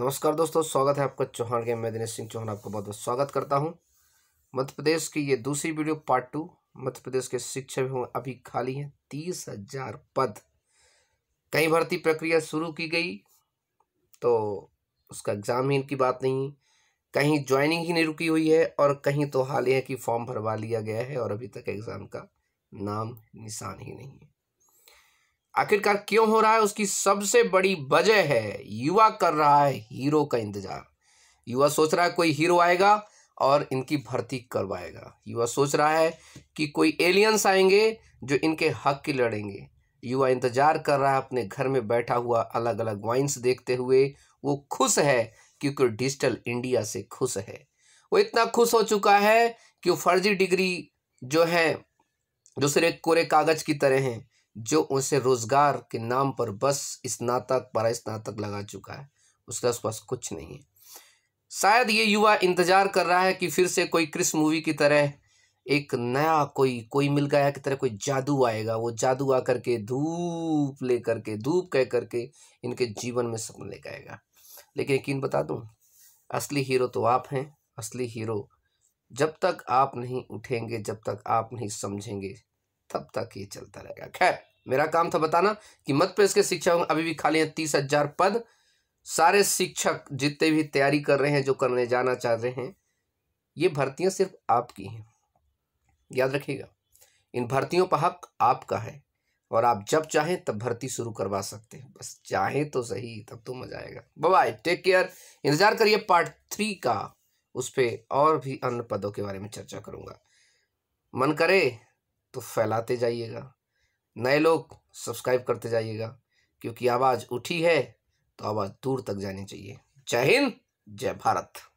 नमस्कार दोस्तों स्वागत है आपका चौहान के मैं दिनेश सिंह चौहान आपका बहुत बहुत स्वागत करता हूं मध्य प्रदेश की ये दूसरी video part two Madhya Pradesh के शिक्षक अभी खाली हैं तीस हजार पद कई भर्ती प्रक्रिया शुरू की गई तो उसका एग्ज़ाम ही इनकी बात नहीं कहीं ज्वाइनिंग ही नहीं रुकी हुई है और कहीं तो हाल ही है कि फॉर्म भरवा लिया गया है और अभी तक एग्ज़ाम का नाम निशान ही नहीं है आखिरकार क्यों हो रहा है उसकी सबसे बड़ी वजह है युवा कर रहा है हीरो का इंतजार युवा सोच रहा है कोई हीरो आएगा और इनकी भर्ती करवाएगा युवा सोच रहा है कि कोई एलियंस आएंगे जो इनके हक की लड़ेंगे युवा इंतजार कर रहा है अपने घर में बैठा हुआ अलग अलग वाइन्स देखते हुए वो खुश है क्योंकि डिजिटल इंडिया से खुश है वो इतना खुश हो चुका है कि वो फर्जी डिग्री जो है दूसरे कोरे कागज़ की तरह हैं जो उसे रोजगार के नाम पर बस स्नातक पर स्नातक लगा चुका है उसके पास कुछ नहीं है शायद ये युवा इंतजार कर रहा है कि फिर से कोई क्रिस मूवी की तरह एक नया कोई कोई मिल गया की तरह कोई जादू आएगा वो जादू आ करके धूप ले करके धूप कह करके इनके जीवन में सपन ले आएगा लेकिन यकीन बता दू असली हीरो तो आप हैं असली हीरो जब तक आप नहीं उठेंगे जब तक आप नहीं समझेंगे तब तक ये चलता रहेगा खैर मेरा काम था बताना कि मध्य प्रदेश के शिक्षक अभी भी खाली हैं तीस हजार पद सारे शिक्षक जितने भी तैयारी कर रहे हैं जो करने जाना चाह रहे हैं ये भर्तियां सिर्फ आपकी हैं याद रखिएगा इन भर्तियों का हक आपका है और आप जब चाहें तब भर्ती शुरू करवा सकते हैं बस चाहें तो सही तब तो मजा आएगा बाय टेक केयर इंतजार करिए पार्ट थ्री का उस पर और भी अन्य पदों के बारे में चर्चा करूँगा मन करे तो फैलाते जाइएगा नए लोग सब्सक्राइब करते जाइएगा क्योंकि आवाज़ उठी है तो आवाज़ दूर तक जानी चाहिए जय हिंद जय भारत